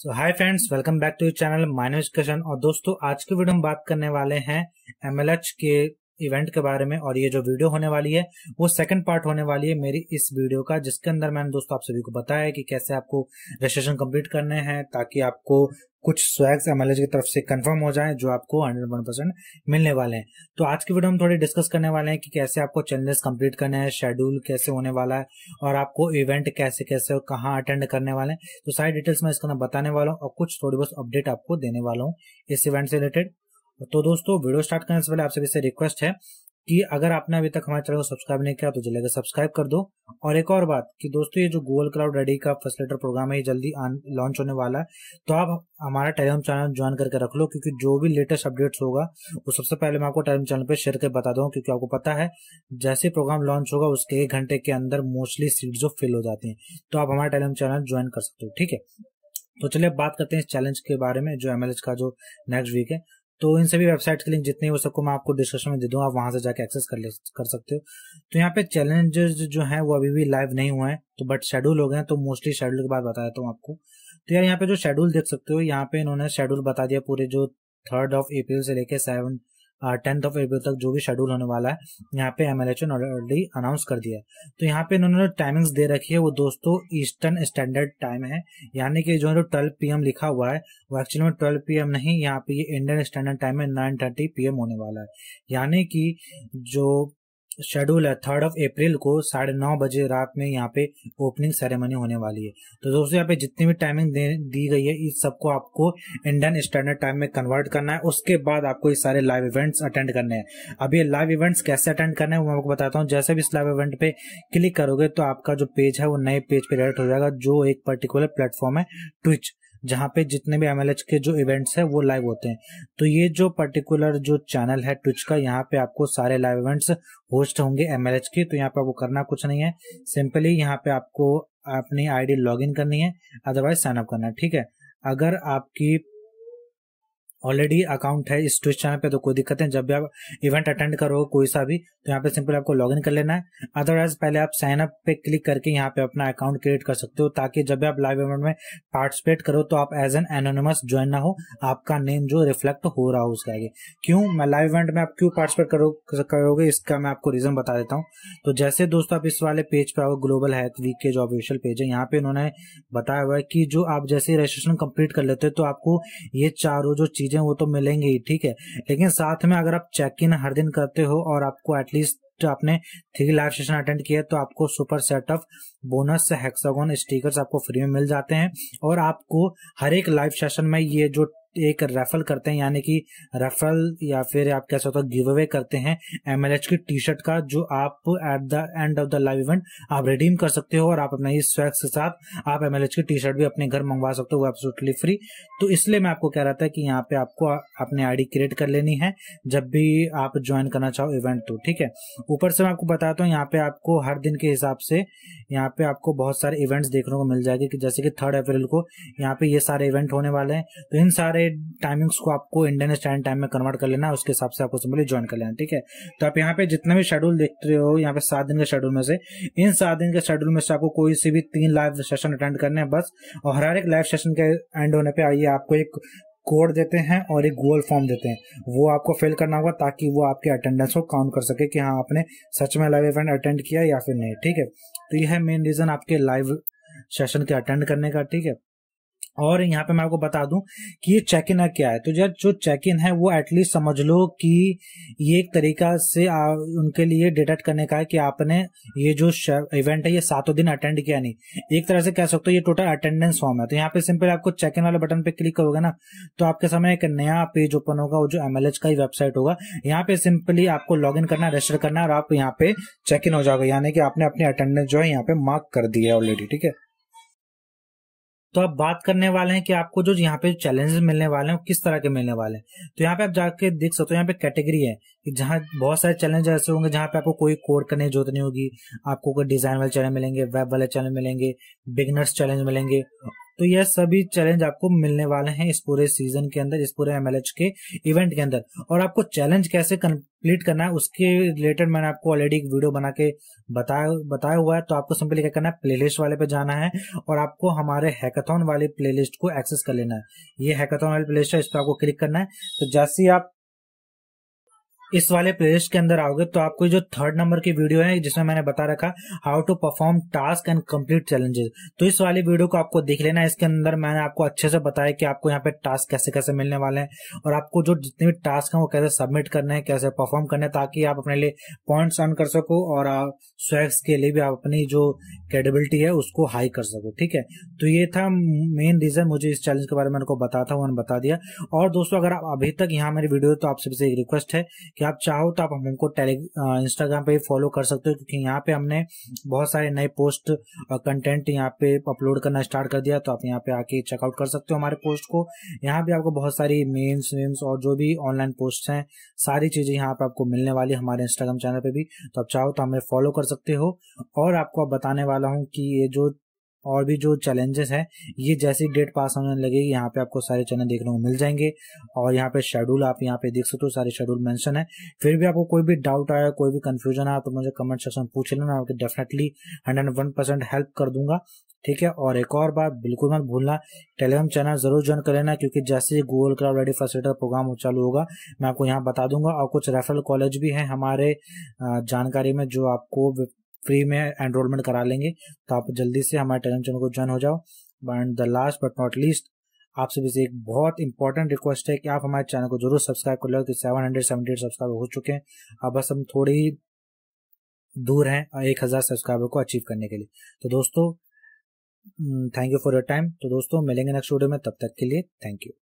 so hi friends welcome back to channel minus discussion और दोस्तों आज के वीडियो में बात करने वाले हैं एमएलएच के इवेंट के बारे में और ये जो वीडियो होने वाली है वो सेकंड पार्ट होने वाली है मेरी इस वीडियो का जिसके अंदर मैंने दोस्तों आप सभी को बताया कि कैसे आपको रजिस्ट्रेशन कंप्लीट करने हैं ताकि आपको कुछ स्वैग्स एम की तरफ से कंफर्म हो जाए जो आपको हंड्रेड वन परसेंट मिलने वाले हैं तो आज की वीडियो हम थोड़ी डिस्कस करने वाले हैं कि कैसे आपको चैलेंजेस कंप्लीट करने हैं शेड्यूल कैसे होने वाला है और आपको इवेंट कैसे कैसे और कहाँ अटेंड करने वाले हैं तो सारी डिटेल्स मैं इसके अंदर बताने वाला हूँ और कुछ थोड़ी बहुत अपडेट आपको देने वाला हूँ इस इवेंट से रिलेटेड तो दोस्तों वीडियो स्टार्ट करने से पहले आप सभी से रिक्वेस्ट है कि अगर आपने अभी तक हमारे चैनल को सब्सक्राइब नहीं किया तो जल्दी सब्सक्राइब कर दो और एक और बात कि दोस्तों ये जो गूगल क्लाउड रेडी का फैसिलेटर प्रोग्राम है ये जल्दी लॉन्च होने वाला है तो आप हमारा टेलीग्राम चैनल ज्वाइन करके रख लो क्योंकि जो भी लेटेस्ट अपडेट्स होगा वो सबसे पहले मैं आपको टेलीग्राम चैनल पर शेयर कर बता दूँ क्योंकि आपको पता है जैसे प्रोग्राम लॉन्च होगा उसके एक घंटे के अंदर मोस्टली सीट जो फिल हो जाती है तो आप हमारा टेलीग्राम चैनल ज्वाइन कर सकते हो ठीक है तो चलिए बात करते हैं इस चैलेंज के बारे में जो एमएलएच का जो नेक्स्ट वीक है तो इन सभी वेबसाइट के लिंक जितने हो सको मैं आपको डिस्क्रिप्शन में दे दूंगा आप वहां से जाके एक्सेस कर ले कर सकते हो तो यहाँ पे चैलेंजेस जो है वो अभी भी लाइव नहीं हुए हैं तो बट शेड्यूल हो गए हैं तो मोस्टली शेड्यूल के बाद बता देता हूँ आपको तो यार यहाँ पे जो शेड्यूल देख सकते हो यहाँ पे इन्होंने शेड्यूल बता दिया पूरे जो थर्ड ऑफ अप्रैल से लेकर सेवन टेंथ ऑफ अप्रैल तक जो भी शेड्यूल होने वाला है यहाँ पे एम ने ऑलरेडी अनाउंस कर दिया है तो यहाँ पे इन्होंने टाइमिंग्स दे रखी है वो दोस्तों ईस्टर्न स्टैंडर्ड टाइम है यानी कि जो ट्वेल्व पी लिखा हुआ है वो एक्चुअली में ट्वेल्व पी नहीं यहाँ पे ये इंडियन स्टैंडर्ड टाइम है नाइन थर्टी होने वाला है यानी कि जो शेड्यूल है थर्ड ऑफ अप्रैल को साढ़े नौ बजे रात में यहाँ पे ओपनिंग सेरेमनी होने वाली है तो दोस्तों यहाँ पे जितनी भी टाइमिंग दी गई है इस सबको आपको इंडियन स्टैंडर्ड टाइम में कन्वर्ट करना है उसके बाद आपको ये सारे लाइव इवेंट्स अटेंड करने हैं अब ये लाइव इवेंट्स कैसे अटेंड करना है वो मैं आपको बताता हूँ जैसे भी इस लाइव इवेंट पे क्लिक करोगे तो आपका जो पेज है वो नए पेज पे डायरेक्ट हो जाएगा जो एक पर्टिकुलर प्लेटफॉर्म है ट्विच जहाँ पे जितने भी एम के जो इवेंट्स हैं वो लाइव होते हैं तो ये जो पर्टिकुलर जो चैनल है ट्विच का यहाँ पे आपको सारे लाइव इवेंट्स होस्ट होंगे एम के तो यहाँ पे आपको करना कुछ नहीं है सिंपली यहाँ पे आपको अपनी आईडी लॉगिन करनी है अदरवाइज साइन अप करना है ठीक है अगर आपकी ऑलरेडी अकाउंट है इस ट्विच चैनल पे तो कोई दिक्कत है जब भी आप इवेंट अटेंड करो कोई सा भी तो यहाँ पे सिंपल आपको लॉगिन कर लेना है अदरवाइज पहले आप साइन अप पे क्लिक करके यहाँ पे अपना अकाउंट क्रिएट कर सकते हो ताकि जब भी आप लाइव इवेंट में पार्टिसिपेट करो तो आप एज एन एनोनमस ज्वाइन ना हो आपका नेम जो रिफ्लेक्ट हो रहा हो उसके आगे क्यों मैं लाइव इवेंट में आप क्यों पार्टिसिपेट करो करोगे इसका मैं आपको रीजन बता देता हूँ तो जैसे दोस्तों आप इस वाले पेज पे आओ ग्लोबल हेल्थ वीक के जो ऑफिशियल पेज है यहाँ पे उन्होंने बताया हुआ है कि जो आप जैसे रजिस्ट्रेशन कम्प्लीट कर लेते हो तो आपको ये चारों जो चीज चीजें वो तो मिलेंगी ही ठीक है लेकिन साथ में अगर आप चेक इन हर दिन करते हो और आपको एटलीस्ट आपने थ्री लाइव सेशन अटेंड किया तो आपको super set of bonus hexagon stickers आपको फ्री में मिल जाते हैं और आपको हर एक लाइव सेशन में ये जो एक रेफल करते हैं यानी कि रेफरल या फिर आप कह सकते हो गिव अवे करते हैं एम की टी शर्ट का जो आप at the end of the live event आप रिडीम कर सकते हो और आप अपने इस स्वैग के साथ आप एम की टी शर्ट भी अपने घर मंगवा सकते हो एब्सोल्युटली फ्री तो इसलिए मैं आपको कह रहा था कि यहाँ पे आपको अपने आईडी क्रिएट कर लेनी है जब भी आप ज्वाइन करना चाहो इवेंट तो ठीक है ऊपर से मैं आपको बताता हूँ यहाँ पे आपको हर दिन के हिसाब से यहाँ पे आपको बहुत सारे इवेंट्स देखने को मिल जाएंगे जैसे कि थर्ड अप्रैल को यहाँ पे ये सारे इवेंट होने वाले हैं तो इन सारे सारे टाइमिंग्स को आपको इंडियन स्टैंड टाइम में कन्वर्ट कर लेना है उसके हिसाब से आपको सिंपली ज्वाइन कर लेना ठीक है तो आप यहाँ पे जितने भी शेड्यूल देख रहे हो यहाँ पे सात दिन के शेड्यूल में से इन सात दिन के शेड्यूल में से आपको कोई से भी तीन लाइव सेशन अटेंड करने हैं बस और हर एक लाइव सेशन के एंड होने पर आइए आपको एक कोड देते हैं और एक गूगल फॉर्म देते हैं वो आपको फिल करना होगा ताकि वो आपके अटेंडेंस को काउंट कर सके कि हाँ आपने सच में लाइव इवेंट अटेंड किया या फिर नहीं ठीक है तो यह है मेन रीजन आपके लाइव सेशन के अटेंड करने का ठीक है और यहाँ पे मैं आपको बता दूं कि ये चेक इन है क्या है तो यार जो चेक इन है वो एटलीस्ट समझ लो कि ये एक तरीका से आ, उनके लिए डिटेक्ट करने का है कि आपने ये जो इवेंट है ये सातों दिन अटेंड किया नहीं एक तरह से कह सकते हो ये टोटल अटेंडेंस फॉर्म है तो यहाँ पे सिंपल आपको चेक इन वाले बटन पे क्लिक करोगे ना तो आपके सामने एक नया पेज ओपन होगा जो एम का ही वेबसाइट होगा यहाँ पे सिंपली आपको लॉग इन करना रजिस्टर करना और आप यहाँ पे चेक इन हो जाओगे यानी कि आपने अपनी अटेंडेंस जो है यहाँ पे मार्क कर दिया है ऑलरेडी ठीक है तो आप बात करने वाले हैं कि आपको जो यहाँ पे चैलेंजेस मिलने वाले हैं वो किस तरह के मिलने वाले हैं तो यहाँ पे आप जाके देख सकते हो यहाँ पे कैटेगरी है कि जहाँ बहुत सारे चैलेंज ऐसे होंगे जहाँ पे आपको कोई कोड करने की जरूरत नहीं होगी आपको कोई डिजाइन वाले चैलेंज मिलेंगे वेब वाले चैलेंज मिलेंगे बिगनर्स चैलेंज मिलेंगे तो यह सभी चैलेंज आपको मिलने वाले हैं इस पूरे सीजन के अंदर इस पूरे एमएलएच के इवेंट के अंदर और आपको चैलेंज कैसे कंप्लीट करना है उसके रिलेटेड मैंने आपको ऑलरेडी एक वीडियो बना के बताया बताया हुआ है तो आपको सिंपली क्या करना है प्ले वाले पे जाना है और आपको हमारे हैकाथॉन वाले प्ले को एक्सेस कर लेना है ये हैकाथॉन वाली प्ले है इस पर आपको क्लिक करना है तो जैसे आप इस वाले प्लेलिस्ट के अंदर आओगे तो आपको जो थर्ड नंबर की वीडियो है जिसमें मैंने बता रखा how to perform task and complete challenges तो इस वाली वीडियो को आपको देख लेना इसके अंदर मैंने आपको अच्छे से बताया कि आपको यहाँ पे टास्क कैसे कैसे मिलने वाले हैं और आपको जो जितने भी टास्क हैं वो कैसे सबमिट करने हैं कैसे परफॉर्म करने हैं ताकि आप अपने लिए पॉइंट्स अर्न कर सको और स्वेक्स के लिए भी आप अपनी जो क्रेडिबिलिटी है उसको हाई कर सको ठीक है तो ये था मेन रीजन मुझे इस चैलेंज के बारे में उनको बता था उन्होंने बता दिया और दोस्तों अगर आप अभी तक यहाँ मेरी वीडियो तो आप सबसे एक रिक्वेस्ट है कि आप चाहो तो आप हमको टेली इंस्टाग्राम पे फॉलो कर सकते हो क्योंकि यहाँ पे हमने बहुत सारे नए पोस्ट और कंटेंट यहाँ पे अपलोड करना स्टार्ट कर दिया तो आप यहाँ पे आके चेकआउट कर सकते हो हमारे पोस्ट को यहाँ पे आपको बहुत सारी मेम्स वेम्स और जो भी ऑनलाइन पोस्ट हैं सारी चीज़ें यहाँ पे आपको मिलने वाली हमारे इंस्टाग्राम चैनल पर भी तो आप चाहो तो हमें फॉलो कर सकते हो और आपको बताने वाला हूँ कि ये जो और भी जो चैलेंजेस हैं ये जैसे डेट पास होने लगेगी यहाँ पे आपको सारे चैनल देखने को मिल जाएंगे और यहाँ पे शेड्यूल आप यहाँ पे देख सकते हो सारे शेड्यूल मेंशन है फिर भी आपको कोई भी डाउट आया कोई भी कंफ्यूजन आया तो मुझे कमेंट सेक्शन में पूछ लेना आपको definitely hundred one percent help कर दूंगा ठीक है और एक और बात बिल्कुल मत भूलना टेलीग्राम चैनल जरूर ज्वाइन कर लेना क्योंकि जैसे ही Google cloud Ready facilitator program चालू होगा मैं आपको यहाँ बता दूंगा और कुछ रेफरल कॉलेज भी हैं हमारे जानकारी में जो आपको फ्री में एनरोलमेंट करा लेंगे तो आप जल्दी से हमारे टेलीग्राम चैनल को ज्वाइन हो जाओ and the last but not least सभी से एक बहुत इंपॉर्टेंट रिक्वेस्ट है कि आप हमारे चैनल को जरूर सब्सक्राइब कर लो कि seven hundred seventy eight subscriber हो चुके हैं अब बस हम थोड़ी ही दूर हैं एक हज़ार सब्सक्राइबर को अचीव करने के लिए तो दोस्तों thank you for your time तो दोस्तों मिलेंगे नेक्स्ट वीडियो में तब तक के लिए थैंक यू